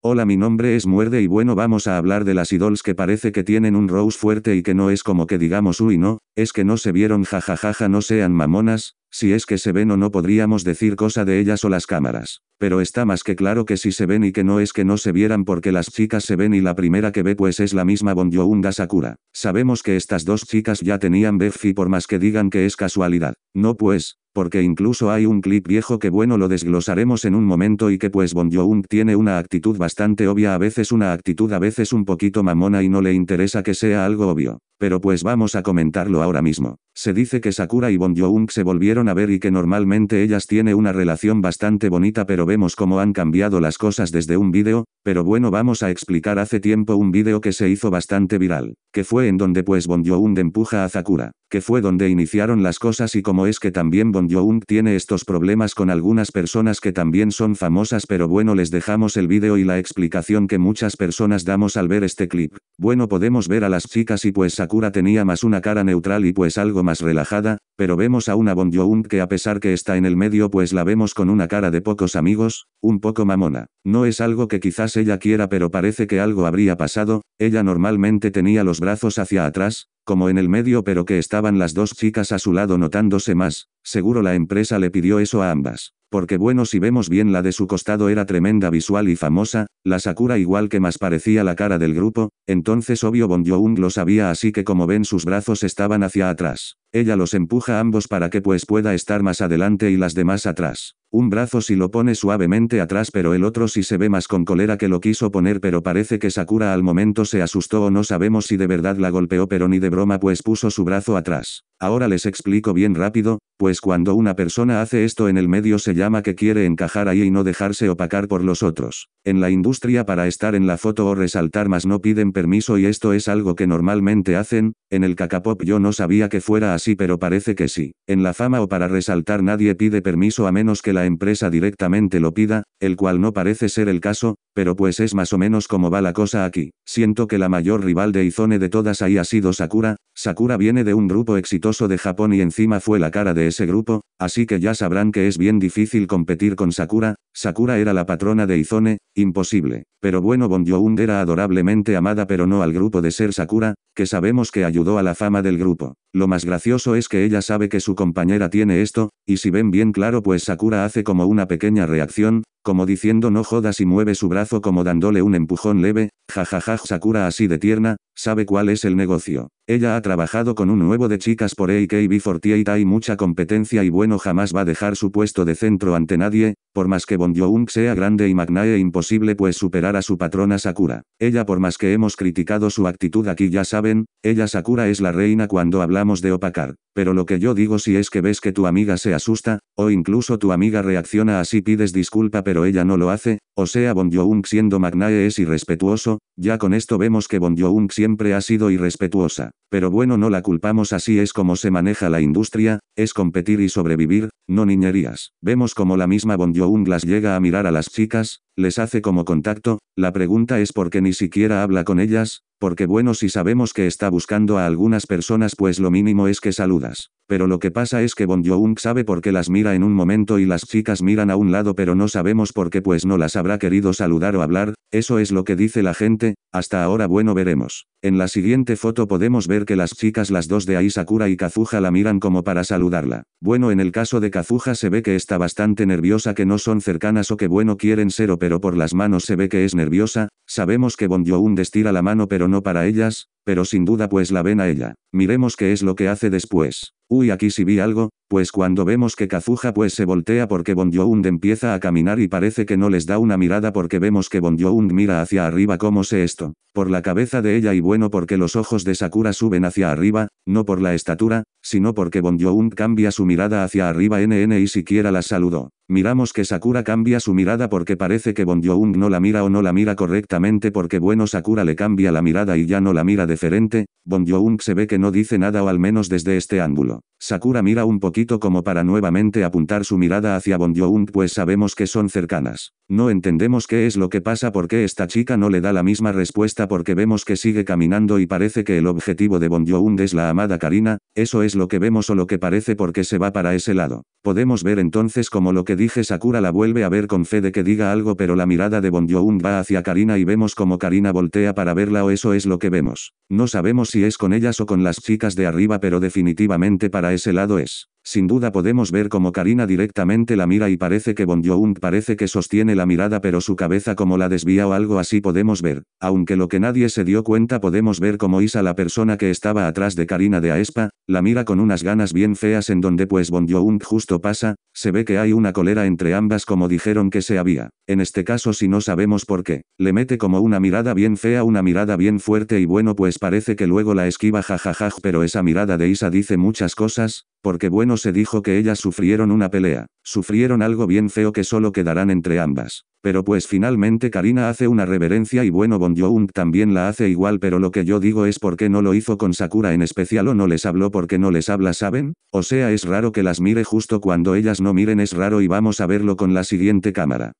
Hola mi nombre es Muerde y bueno vamos a hablar de las idols que parece que tienen un rose fuerte y que no es como que digamos uy no, es que no se vieron jajajaja no sean mamonas, si es que se ven o no podríamos decir cosa de ellas o las cámaras. Pero está más que claro que si se ven y que no es que no se vieran porque las chicas se ven y la primera que ve pues es la misma Bonjounga Sakura. Sabemos que estas dos chicas ya tenían Beffi por más que digan que es casualidad. No pues, porque incluso hay un clip viejo que bueno lo desglosaremos en un momento y que pues Bonjoung tiene una actitud bastante obvia a veces una actitud a veces un poquito mamona y no le interesa que sea algo obvio. Pero pues vamos a comentarlo ahora mismo. Se dice que Sakura y Bon Young se volvieron a ver y que normalmente ellas tienen una relación bastante bonita pero vemos cómo han cambiado las cosas desde un vídeo, pero bueno vamos a explicar hace tiempo un vídeo que se hizo bastante viral, que fue en donde pues Bon Joon empuja a Sakura que fue donde iniciaron las cosas y como es que también Bon Joon tiene estos problemas con algunas personas que también son famosas pero bueno les dejamos el vídeo y la explicación que muchas personas damos al ver este clip. Bueno podemos ver a las chicas y pues Sakura tenía más una cara neutral y pues algo más relajada, pero vemos a una Bon Joon que a pesar que está en el medio pues la vemos con una cara de pocos amigos, un poco mamona. No es algo que quizás ella quiera pero parece que algo habría pasado, ella normalmente tenía los brazos hacia atrás, como en el medio pero que estaban las dos chicas a su lado notándose más, seguro la empresa le pidió eso a ambas. Porque bueno si vemos bien la de su costado era tremenda visual y famosa, la Sakura igual que más parecía la cara del grupo, entonces obvio Bon Joon lo sabía así que como ven sus brazos estaban hacia atrás. Ella los empuja a ambos para que pues pueda estar más adelante y las demás atrás. Un brazo si lo pone suavemente atrás pero el otro si se ve más con colera que lo quiso poner pero parece que Sakura al momento se asustó o no sabemos si de verdad la golpeó pero ni de broma pues puso su brazo atrás. Ahora les explico bien rápido, pues cuando una persona hace esto en el medio se llama que quiere encajar ahí y no dejarse opacar por los otros. En la industria para estar en la foto o resaltar más no piden permiso y esto es algo que normalmente hacen, en el cacapop yo no sabía que fuera así pero parece que sí. En la fama o para resaltar nadie pide permiso a menos que la la empresa directamente lo pida, el cual no parece ser el caso, pero pues es más o menos como va la cosa aquí. Siento que la mayor rival de Izone de todas ahí ha sido Sakura, Sakura viene de un grupo exitoso de Japón y encima fue la cara de ese grupo, así que ya sabrán que es bien difícil competir con Sakura, Sakura era la patrona de Izone, imposible. Pero bueno Bon era adorablemente amada pero no al grupo de ser Sakura, que sabemos que ayudó a la fama del grupo. Lo más gracioso es que ella sabe que su compañera tiene esto, y si ven bien claro pues Sakura hace como una pequeña reacción, como diciendo no jodas y mueve su brazo como dándole un empujón leve, jajaja Sakura así de tierna, sabe cuál es el negocio. Ella ha trabajado con un nuevo de chicas por AKB48 hay mucha competencia y bueno jamás va a dejar su puesto de centro ante nadie, por más que Bonjoung sea grande y magnae e imposible pues superar a su patrona Sakura. Ella por más que hemos criticado su actitud aquí ya saben, ella Sakura es la reina cuando hablamos de opacar. Pero lo que yo digo si es que ves que tu amiga se asusta, o incluso tu amiga reacciona así pides disculpa pero ella no lo hace, o sea, Bon Joon siendo Magnae es irrespetuoso, ya con esto vemos que Bon Joon siempre ha sido irrespetuosa. Pero bueno, no la culpamos, así es como se maneja la industria, es competir y sobrevivir, no niñerías. Vemos como la misma Bon Joon las llega a mirar a las chicas, les hace como contacto, la pregunta es por qué ni siquiera habla con ellas, porque bueno si sabemos que está buscando a algunas personas pues lo mínimo es que saludas. Pero lo que pasa es que Bon Joon sabe por qué las mira en un momento y las chicas miran a un lado pero no sabemos por qué pues no las habrá querido saludar o hablar, eso es lo que dice la gente, hasta ahora bueno veremos. En la siguiente foto podemos ver que las chicas las dos de ahí Sakura y Kazuha la miran como para saludarla. Bueno en el caso de Kazuha se ve que está bastante nerviosa que no son cercanas o que bueno quieren ser o pero por las manos se ve que es nerviosa, sabemos que Bon un destira la mano pero no para ellas, pero sin duda pues la ven a ella. Miremos qué es lo que hace después. Uy aquí sí vi algo, pues cuando vemos que Kazuha pues se voltea porque Bon empieza a caminar y parece que no les da una mirada porque vemos que Bon mira hacia arriba como sé esto, por la cabeza de ella y bueno porque los ojos de Sakura suben hacia arriba, no por la estatura, sino porque Bon cambia su mirada hacia arriba NN y siquiera la saludó. Miramos que Sakura cambia su mirada porque parece que Bon no la mira o no la mira correctamente porque bueno Sakura le cambia la mirada y ya no la mira deferente, Bon se ve que no dice nada o al menos desde este ángulo. Sakura mira un poquito como para nuevamente apuntar su mirada hacia Young, pues sabemos que son cercanas. No entendemos qué es lo que pasa porque esta chica no le da la misma respuesta porque vemos que sigue caminando y parece que el objetivo de Young es la amada Karina, eso es lo que vemos o lo que parece porque se va para ese lado. Podemos ver entonces como lo que dije Sakura la vuelve a ver con fe de que diga algo pero la mirada de Bondyoun va hacia Karina y vemos como Karina voltea para verla o eso es lo que vemos. No sabemos si es con ellas o con las chicas de arriba pero definitivamente para ese lado es. Sin duda podemos ver como Karina directamente la mira y parece que Bon Joon parece que sostiene la mirada pero su cabeza como la desvía o algo así podemos ver, aunque lo que nadie se dio cuenta podemos ver como Isa la persona que estaba atrás de Karina de Aespa, la mira con unas ganas bien feas en donde pues Bon Joon justo pasa, se ve que hay una colera entre ambas como dijeron que se había, en este caso si no sabemos por qué, le mete como una mirada bien fea una mirada bien fuerte y bueno pues parece que luego la esquiva jajajaj pero esa mirada de Isa dice muchas cosas, porque bueno se dijo que ellas sufrieron una pelea, sufrieron algo bien feo que solo quedarán entre ambas. Pero pues finalmente Karina hace una reverencia y bueno Bon también la hace igual pero lo que yo digo es porque no lo hizo con Sakura en especial o no les habló porque no les habla ¿saben? O sea es raro que las mire justo cuando ellas no miren es raro y vamos a verlo con la siguiente cámara.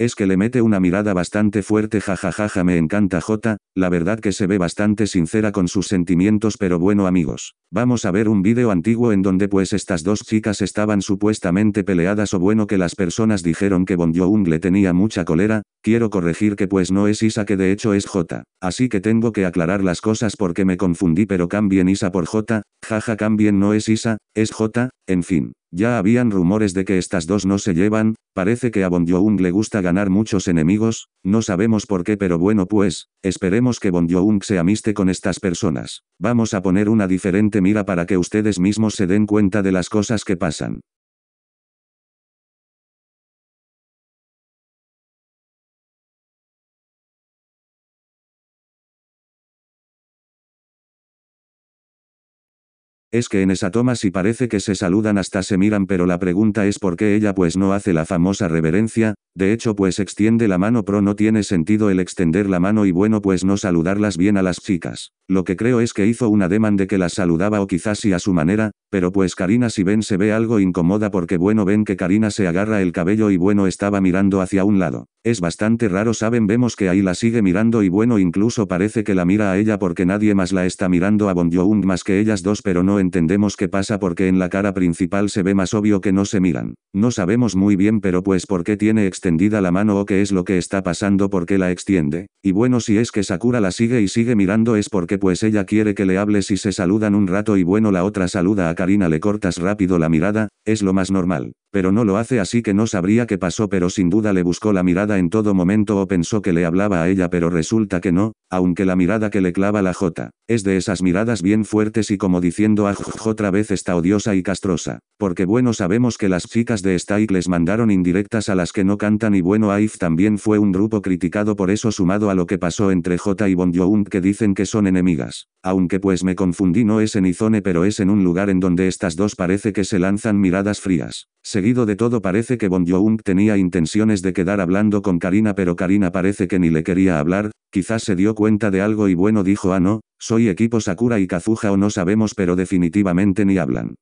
Es que le mete una mirada bastante fuerte jajajaja me encanta J, la verdad que se ve bastante sincera con sus sentimientos pero bueno amigos. Vamos a ver un vídeo antiguo en donde pues estas dos chicas estaban supuestamente peleadas o bueno que las personas dijeron que Bon Joon le tenía mucha cólera, quiero corregir que pues no es Isa que de hecho es J. Así que tengo que aclarar las cosas porque me confundí pero cambien Isa por J, jaja cambien no es Isa, es J, en fin. Ya habían rumores de que estas dos no se llevan, parece que a Bong Joon le gusta ganar muchos enemigos, no sabemos por qué pero bueno pues, esperemos que Bong Joon se amiste con estas personas. Vamos a poner una diferente mira para que ustedes mismos se den cuenta de las cosas que pasan. Es que en esa toma sí parece que se saludan hasta se miran pero la pregunta es por qué ella pues no hace la famosa reverencia, de hecho pues extiende la mano pro no tiene sentido el extender la mano y bueno pues no saludarlas bien a las chicas. Lo que creo es que hizo un ademán de que las saludaba o quizás y a su manera, pero pues Karina si ven se ve algo incomoda porque bueno ven que Karina se agarra el cabello y bueno estaba mirando hacia un lado. Es bastante raro saben vemos que ahí la sigue mirando y bueno incluso parece que la mira a ella porque nadie más la está mirando a Bon Joon más que ellas dos pero no entendemos qué pasa porque en la cara principal se ve más obvio que no se miran. No sabemos muy bien pero pues por qué tiene extendida la mano o qué es lo que está pasando porque la extiende. Y bueno si es que Sakura la sigue y sigue mirando es porque pues ella quiere que le hable si se saludan un rato y bueno la otra saluda a Karina le cortas rápido la mirada, es lo más normal. Pero no lo hace así que no sabría qué pasó pero sin duda le buscó la mirada en todo momento o pensó que le hablaba a ella pero resulta que no, aunque la mirada que le clava la J, es de esas miradas bien fuertes y como diciendo a otra vez está odiosa y castrosa, porque bueno sabemos que las chicas de Stike les mandaron indirectas a las que no cantan y bueno AIF también fue un grupo criticado por eso sumado a lo que pasó entre J y Bon Joon que dicen que son enemigas, aunque pues me confundí no es en Izone pero es en un lugar en donde estas dos parece que se lanzan miradas frías, Seguido de todo parece que Bon Joon tenía intenciones de quedar hablando con Karina pero Karina parece que ni le quería hablar, quizás se dio cuenta de algo y bueno dijo ah no, soy equipo Sakura y Kazuha o no sabemos pero definitivamente ni hablan.